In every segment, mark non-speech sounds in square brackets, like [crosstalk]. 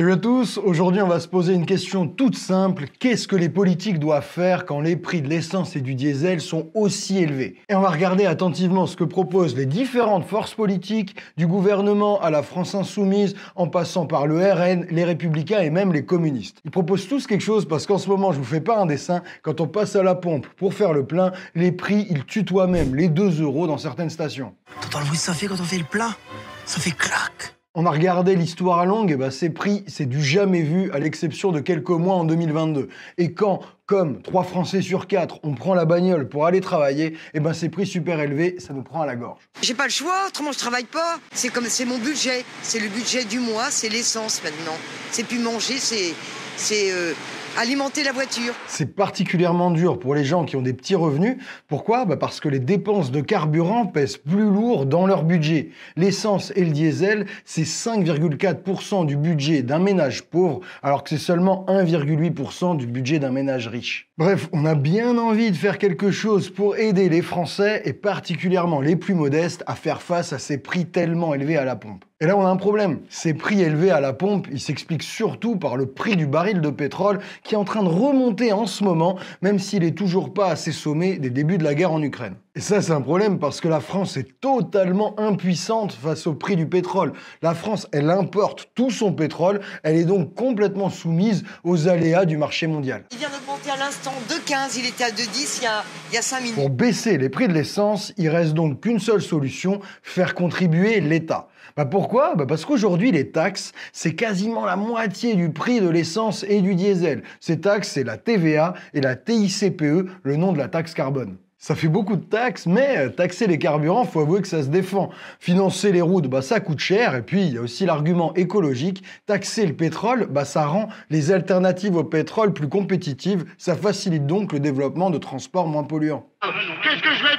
Salut à tous, aujourd'hui on va se poser une question toute simple, qu'est-ce que les politiques doivent faire quand les prix de l'essence et du diesel sont aussi élevés Et on va regarder attentivement ce que proposent les différentes forces politiques, du gouvernement à la France insoumise, en passant par le RN, les républicains et même les communistes. Ils proposent tous quelque chose parce qu'en ce moment je vous fais pas un dessin, quand on passe à la pompe pour faire le plein, les prix ils tutoient même les 2 euros dans certaines stations. T'entends le bruit que ça fait quand on fait le plein Ça fait clac on a regardé l'histoire à longue, et ben ces prix, c'est du jamais vu, à l'exception de quelques mois en 2022. Et quand, comme trois Français sur quatre, on prend la bagnole pour aller travailler, et ben ces prix super élevés, ça nous prend à la gorge. J'ai pas le choix, autrement je travaille pas. C'est comme, c'est mon budget, c'est le budget du mois, c'est l'essence maintenant. C'est plus manger, c'est, c'est euh, alimenter la voiture. C'est particulièrement dur pour les gens qui ont des petits revenus. Pourquoi bah, Parce que les dépenses de carburant pèsent plus lourd dans leur budget. L'essence et le diesel, c'est 5,4% du budget d'un ménage pauvre, alors que c'est seulement 1,8% du budget d'un ménage riche. Bref, on a bien envie de faire quelque chose pour aider les Français, et particulièrement les plus modestes, à faire face à ces prix tellement élevés à la pompe. Et là, on a un problème. Ces prix élevés à la pompe, ils s'expliquent surtout par le prix du baril de pétrole qui est en train de remonter en ce moment, même s'il n'est toujours pas à ses sommets des débuts de la guerre en Ukraine. Et ça, c'est un problème parce que la France est totalement impuissante face au prix du pétrole. La France, elle importe tout son pétrole, elle est donc complètement soumise aux aléas du marché mondial. Il vient d'augmenter à l'instant de 15, il était à 2,10 il, il y a 5 minutes. Pour baisser les prix de l'essence, il reste donc qu'une seule solution, faire contribuer l'État. Bah, pourquoi bah, Parce qu'aujourd'hui, les taxes, c'est quasiment la moitié du prix de l'essence et du diesel. Ces taxes, c'est la TVA et la TICPE, le nom de la taxe carbone. Ça fait beaucoup de taxes, mais euh, taxer les carburants, faut avouer que ça se défend. Financer les routes, bah ça coûte cher, et puis il y a aussi l'argument écologique. Taxer le pétrole, bah ça rend les alternatives au pétrole plus compétitives, ça facilite donc le développement de transports moins polluants. que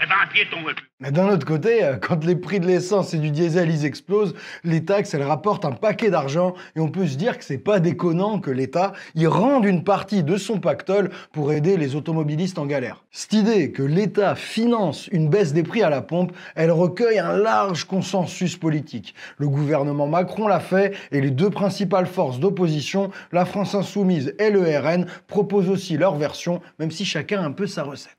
eh ben, Mais d'un autre côté, euh, quand les prix de l'essence et du diesel, ils explosent, les taxes, elles rapportent un paquet d'argent et on peut se dire que c'est pas déconnant que l'État y rende une partie de son pactole pour aider les automobilistes en galère. Cette idée que l'État finance une baisse des prix à la pompe, elle recueille un large consensus politique. Le gouvernement Macron l'a fait et les deux principales forces d'opposition, la France Insoumise et le RN, proposent aussi leur version, même si chacun a un peu sa recette.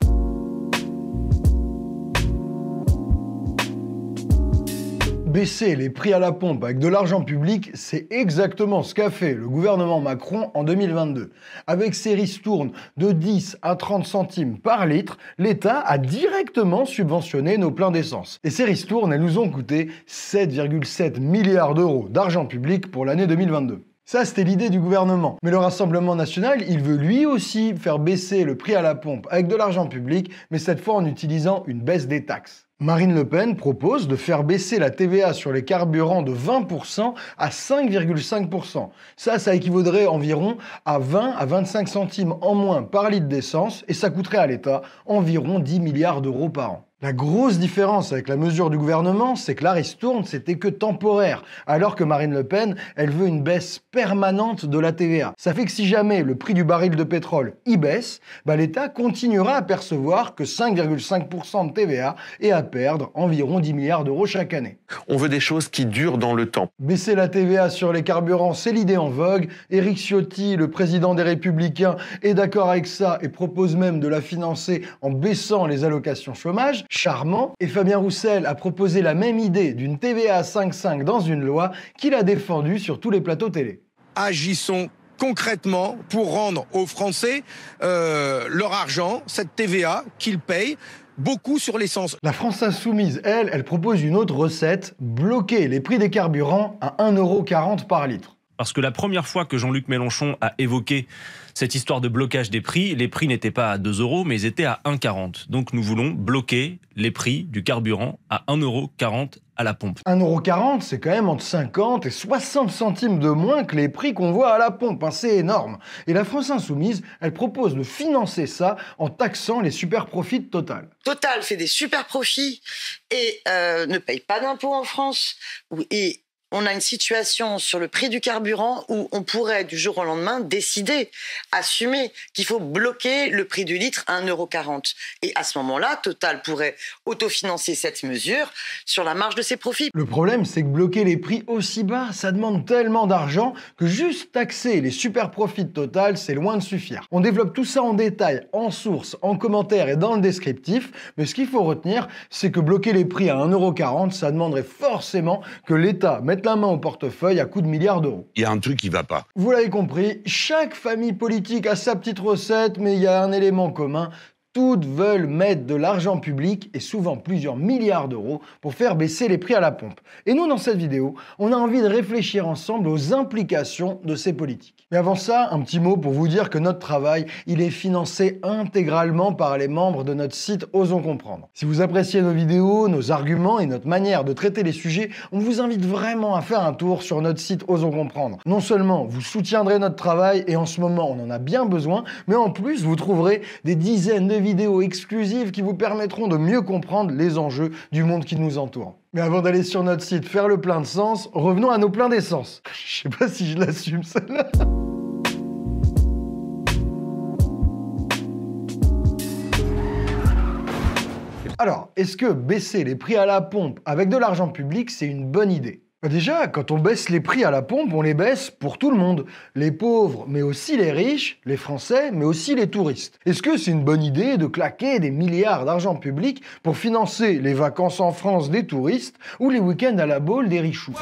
baisser les prix à la pompe avec de l'argent public, c'est exactement ce qu'a fait le gouvernement Macron en 2022. Avec ses ristournes de 10 à 30 centimes par litre, l'État a directement subventionné nos pleins d'essence. Et ces ristournes, elles nous ont coûté 7,7 milliards d'euros d'argent public pour l'année 2022. Ça, c'était l'idée du gouvernement. Mais le Rassemblement national, il veut lui aussi faire baisser le prix à la pompe avec de l'argent public, mais cette fois en utilisant une baisse des taxes. Marine Le Pen propose de faire baisser la TVA sur les carburants de 20% à 5,5%. Ça, ça équivaudrait environ à 20 à 25 centimes en moins par litre d'essence et ça coûterait à l'État environ 10 milliards d'euros par an. La grosse différence avec la mesure du gouvernement, c'est que la ristourne, c'était que temporaire, alors que Marine Le Pen, elle veut une baisse permanente de la TVA. Ça fait que si jamais le prix du baril de pétrole y baisse, bah, l'État continuera à percevoir que 5,5% de TVA et à perdre environ 10 milliards d'euros chaque année. On veut des choses qui durent dans le temps. Baisser la TVA sur les carburants, c'est l'idée en vogue. Éric Ciotti, le président des Républicains, est d'accord avec ça et propose même de la financer en baissant les allocations chômage charmant, et Fabien Roussel a proposé la même idée d'une TVA 5.5 dans une loi qu'il a défendue sur tous les plateaux télé. Agissons concrètement pour rendre aux Français euh, leur argent, cette TVA qu'ils payent beaucoup sur l'essence. La France insoumise, elle, elle propose une autre recette, bloquer les prix des carburants à 1,40€ par litre. Parce que la première fois que Jean-Luc Mélenchon a évoqué cette histoire de blocage des prix, les prix n'étaient pas à 2 euros, mais ils étaient à 1,40. Donc nous voulons bloquer les prix du carburant à 1,40 euros à la pompe. euros, c'est quand même entre 50 et 60 centimes de moins que les prix qu'on voit à la pompe. Hein, c'est énorme. Et la France Insoumise, elle propose de financer ça en taxant les super profits de Total. Total fait des super profits et euh, ne paye pas d'impôts en France. Et on a une situation sur le prix du carburant où on pourrait du jour au lendemain décider, assumer qu'il faut bloquer le prix du litre à 1,40€. Et à ce moment-là, Total pourrait autofinancer cette mesure sur la marge de ses profits. Le problème, c'est que bloquer les prix aussi bas, ça demande tellement d'argent que juste taxer les super profits de Total, c'est loin de suffire. On développe tout ça en détail, en source, en commentaire et dans le descriptif, mais ce qu'il faut retenir, c'est que bloquer les prix à 1,40€, ça demanderait forcément que l'État mette la main au portefeuille à coups de milliards d'euros. Il y a un truc qui va pas. Vous l'avez compris, chaque famille politique a sa petite recette, mais il y a un élément commun, toutes veulent mettre de l'argent public et souvent plusieurs milliards d'euros pour faire baisser les prix à la pompe. Et nous, dans cette vidéo, on a envie de réfléchir ensemble aux implications de ces politiques. Mais avant ça, un petit mot pour vous dire que notre travail, il est financé intégralement par les membres de notre site Osons Comprendre. Si vous appréciez nos vidéos, nos arguments et notre manière de traiter les sujets, on vous invite vraiment à faire un tour sur notre site Osons Comprendre. Non seulement vous soutiendrez notre travail, et en ce moment on en a bien besoin, mais en plus vous trouverez des dizaines de vidéos exclusives qui vous permettront de mieux comprendre les enjeux du monde qui nous entoure. Mais avant d'aller sur notre site faire le plein de sens, revenons à nos pleins d'essence. [laughs] Je sais pas si je l'assume celle-là. Alors, est-ce que baisser les prix à la pompe avec de l'argent public, c'est une bonne idée bah, déjà, quand on baisse les prix à la pompe, on les baisse pour tout le monde. Les pauvres, mais aussi les riches, les Français, mais aussi les touristes. Est-ce que c'est une bonne idée de claquer des milliards d'argent public pour financer les vacances en France des touristes ou les week-ends à la boule des richoux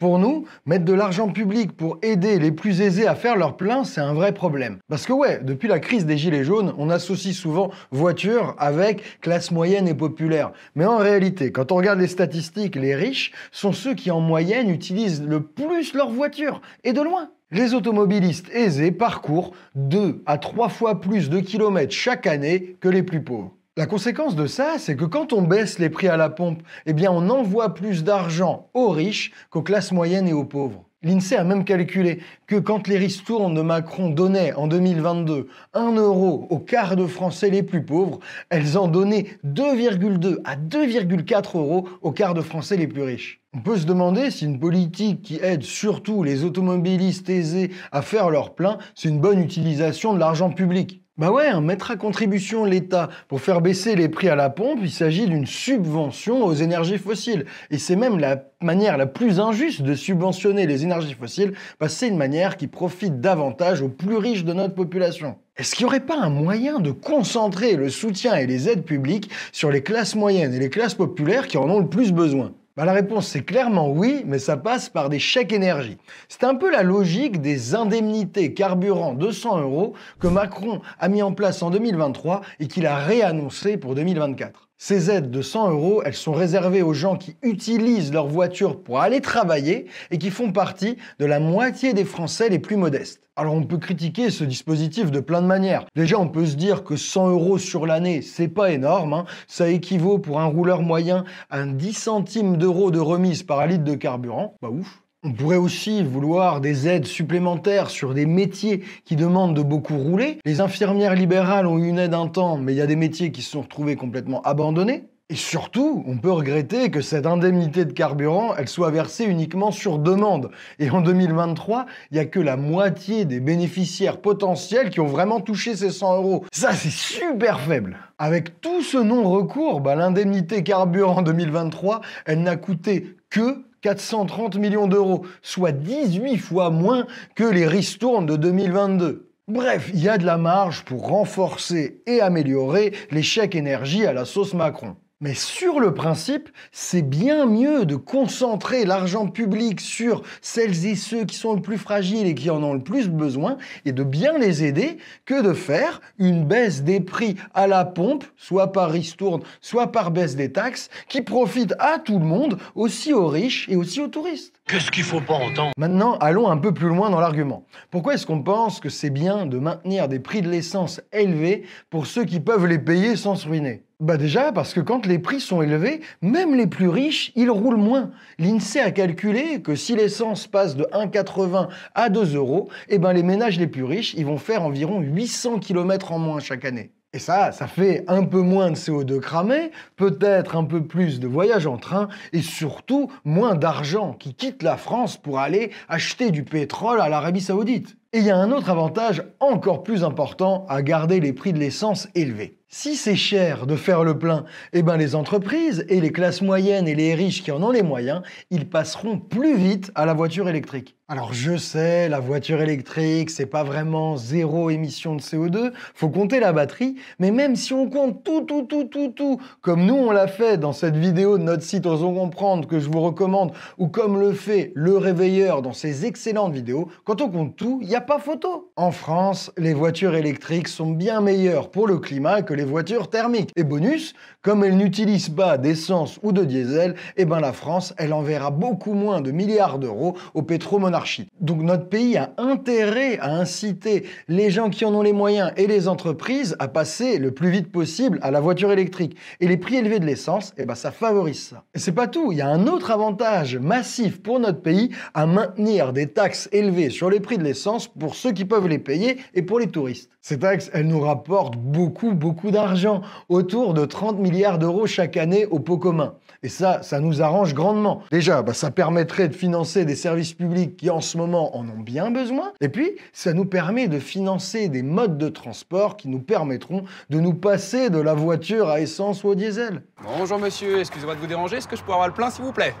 pour nous, mettre de l'argent public pour aider les plus aisés à faire leur plein, c'est un vrai problème. Parce que ouais, depuis la crise des Gilets jaunes, on associe souvent voiture avec classe moyenne et populaire. Mais en réalité, quand on regarde les statistiques, les riches sont ceux qui en moyenne utilisent le plus leur voiture, et de loin. Les automobilistes aisés parcourent 2 à 3 fois plus de kilomètres chaque année que les plus pauvres. La conséquence de ça, c'est que quand on baisse les prix à la pompe, eh bien on envoie plus d'argent aux riches qu'aux classes moyennes et aux pauvres. L'INSEE a même calculé que quand les ristournes de Macron donnaient en 2022 1 euro aux quart de Français les plus pauvres, elles en donnaient 2,2 à 2,4 euros aux quart de Français les plus riches. On peut se demander si une politique qui aide surtout les automobilistes aisés à faire leur plein, c'est une bonne utilisation de l'argent public. Bah ouais, mettre à contribution l'État pour faire baisser les prix à la pompe, il s'agit d'une subvention aux énergies fossiles. Et c'est même la manière la plus injuste de subventionner les énergies fossiles, parce que c'est une manière qui profite davantage aux plus riches de notre population. Est-ce qu'il n'y aurait pas un moyen de concentrer le soutien et les aides publiques sur les classes moyennes et les classes populaires qui en ont le plus besoin bah, La réponse, c'est clairement oui, mais ça passe par des chèques énergie. C'est un peu la logique des indemnités carburant 200 euros que Macron a mis en place en 2023 et qu'il a réannoncé pour 2024. Ces aides de 100 euros, elles sont réservées aux gens qui utilisent leur voiture pour aller travailler et qui font partie de la moitié des Français les plus modestes. Alors on peut critiquer ce dispositif de plein de manières. Déjà on peut se dire que 100 euros sur l'année, c'est pas énorme, hein. ça équivaut pour un rouleur moyen à 10 centimes d'euros de remise par litre de carburant, bah ouf. On pourrait aussi vouloir des aides supplémentaires sur des métiers qui demandent de beaucoup rouler. Les infirmières libérales ont eu une aide un temps, mais il y a des métiers qui se sont retrouvés complètement abandonnés. Et surtout, on peut regretter que cette indemnité de carburant, elle soit versée uniquement sur demande. Et en 2023, il n'y a que la moitié des bénéficiaires potentiels qui ont vraiment touché ces 100 euros. Ça, c'est super faible. Avec tout ce non-recours, bah, l'indemnité carburant 2023, elle n'a coûté que 430 millions d'euros, soit 18 fois moins que les ristournes de 2022. Bref, il y a de la marge pour renforcer et améliorer l'échec énergie à la sauce Macron. Mais sur le principe, c'est bien mieux de concentrer l'argent public sur celles et ceux qui sont le plus fragiles et qui en ont le plus besoin et de bien les aider que de faire une baisse des prix à la pompe, soit par ristourne, soit par baisse des taxes, qui profite à tout le monde, aussi aux riches et aussi aux touristes. Qu'est-ce qu'il faut pas entendre Maintenant, allons un peu plus loin dans l'argument. Pourquoi est-ce qu'on pense que c'est bien de maintenir des prix de l'essence élevés pour ceux qui peuvent les payer sans se ruiner bah déjà, parce que quand les prix sont élevés, même les plus riches, ils roulent moins. L'INSEE a calculé que si l'essence passe de 1,80 à 2 euros, eh ben les ménages les plus riches, ils vont faire environ 800 km en moins chaque année. Et ça, ça fait un peu moins de CO2 cramé, peut-être un peu plus de voyages en train et surtout moins d'argent qui quitte la France pour aller acheter du pétrole à l'Arabie saoudite. Et il y a un autre avantage encore plus important à garder les prix de l'essence élevés. Si c'est cher de faire le plein, eh ben les entreprises et les classes moyennes et les riches qui en ont les moyens, ils passeront plus vite à la voiture électrique. Alors je sais, la voiture électrique, c'est pas vraiment zéro émission de CO2, faut compter la batterie, mais même si on compte tout, tout, tout, tout, tout, comme nous on l'a fait dans cette vidéo de notre site Osons Comprendre que je vous recommande, ou comme le fait le réveilleur dans ses excellentes vidéos, quand on compte tout, il n'y a pas photo. En France, les voitures électriques sont bien meilleures pour le climat que les les voitures thermiques. Et bonus, comme elle n'utilise pas d'essence ou de diesel, eh ben la France, elle enverra beaucoup moins de milliards d'euros aux pétromonarchies. Donc notre pays a intérêt à inciter les gens qui en ont les moyens et les entreprises à passer le plus vite possible à la voiture électrique. Et les prix élevés de l'essence, eh ben ça favorise ça. Et c'est pas tout, il y a un autre avantage massif pour notre pays à maintenir des taxes élevées sur les prix de l'essence pour ceux qui peuvent les payer et pour les touristes. Ces taxes, elles nous rapportent beaucoup, beaucoup d'argent, autour de 30 milliards d'euros chaque année au pot commun. Et ça, ça nous arrange grandement. Déjà, bah, ça permettrait de financer des services publics qui en ce moment en ont bien besoin. Et puis, ça nous permet de financer des modes de transport qui nous permettront de nous passer de la voiture à essence ou au diesel. Bonjour monsieur, excusez-moi de vous déranger, est-ce que je peux avoir le plein s'il vous plaît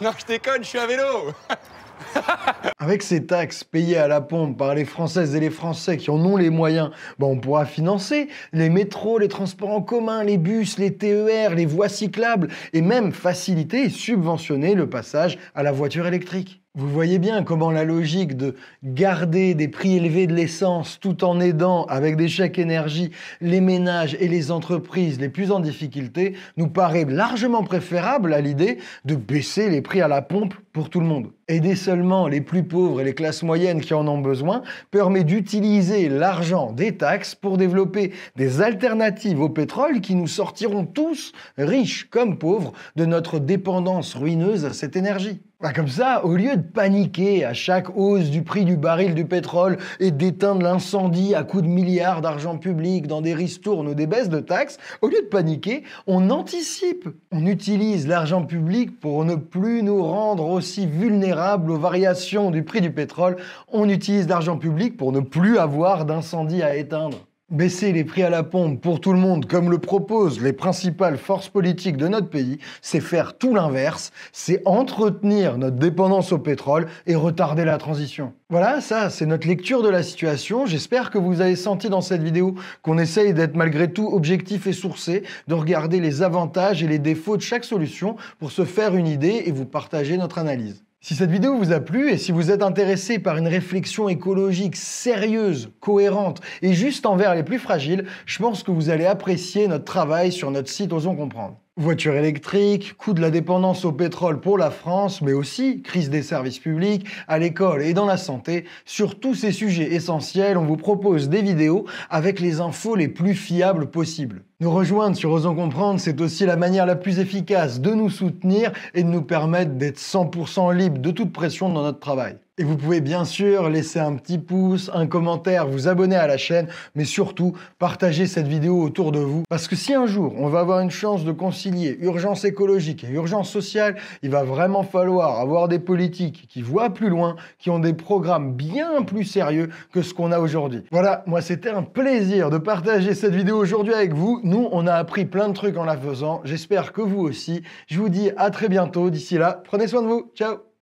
Non, je déconne, je suis à vélo [laughs] Avec ces taxes payées à la pompe par les Françaises et les Français qui en ont les moyens, ben, on pourra financer les métros, les transports en commun, les bus, les TER, les voies cyclables et même faciliter et subventionner le passage à la voiture électrique. Vous voyez bien comment la logique de garder des prix élevés de l'essence tout en aidant avec des chèques énergie les ménages et les entreprises les plus en difficulté nous paraît largement préférable à l'idée de baisser les prix à la pompe pour tout le monde. Aider seulement les plus pauvres et les classes moyennes qui en ont besoin, permet d'utiliser l'argent des taxes pour développer des alternatives au pétrole qui nous sortiront tous, riches comme pauvres, de notre dépendance ruineuse à cette énergie. Bah, comme ça, au lieu de paniquer à chaque hausse du prix du baril du pétrole et d'éteindre l'incendie à coups de milliards d'argent public dans des ristournes ou des baisses de taxes, au lieu de paniquer, on anticipe. On utilise l'argent public pour ne plus nous rendre aussi vulnérables aux variations du prix du pétrole. On utilise l'argent public pour ne plus avoir d'incendie à éteindre. Baisser les prix à la pompe pour tout le monde, comme le proposent les principales forces politiques de notre pays, c'est faire tout l'inverse, c'est entretenir notre dépendance au pétrole et retarder la transition. Voilà, ça, c'est notre lecture de la situation. J'espère que vous avez senti dans cette vidéo qu'on essaye d'être malgré tout objectif et sourcé, de regarder les avantages et les défauts de chaque solution pour se faire une idée et vous partager notre analyse. Si cette vidéo vous a plu et si vous êtes intéressé par une réflexion écologique sérieuse, cohérente et juste envers les plus fragiles, je pense que vous allez apprécier notre travail sur notre site Osons Comprendre. Voiture électrique, coût de la dépendance au pétrole pour la France, mais aussi crise des services publics, à l'école et dans la santé. Sur tous ces sujets essentiels, on vous propose des vidéos avec les infos les plus fiables possibles. Nous rejoindre sur Osons Comprendre, c'est aussi la manière la plus efficace de nous soutenir et de nous permettre d'être 100% libre de toute pression dans notre travail. Et vous pouvez bien sûr laisser un petit pouce, un commentaire, vous abonner à la chaîne, mais surtout partager cette vidéo autour de vous. Parce que si un jour on va avoir une chance de concilier urgence écologique et urgence sociale, il va vraiment falloir avoir des politiques qui voient plus loin, qui ont des programmes bien plus sérieux que ce qu'on a aujourd'hui. Voilà, moi c'était un plaisir de partager cette vidéo aujourd'hui avec vous. Nous, on a appris plein de trucs en la faisant. J'espère que vous aussi. Je vous dis à très bientôt. D'ici là, prenez soin de vous. Ciao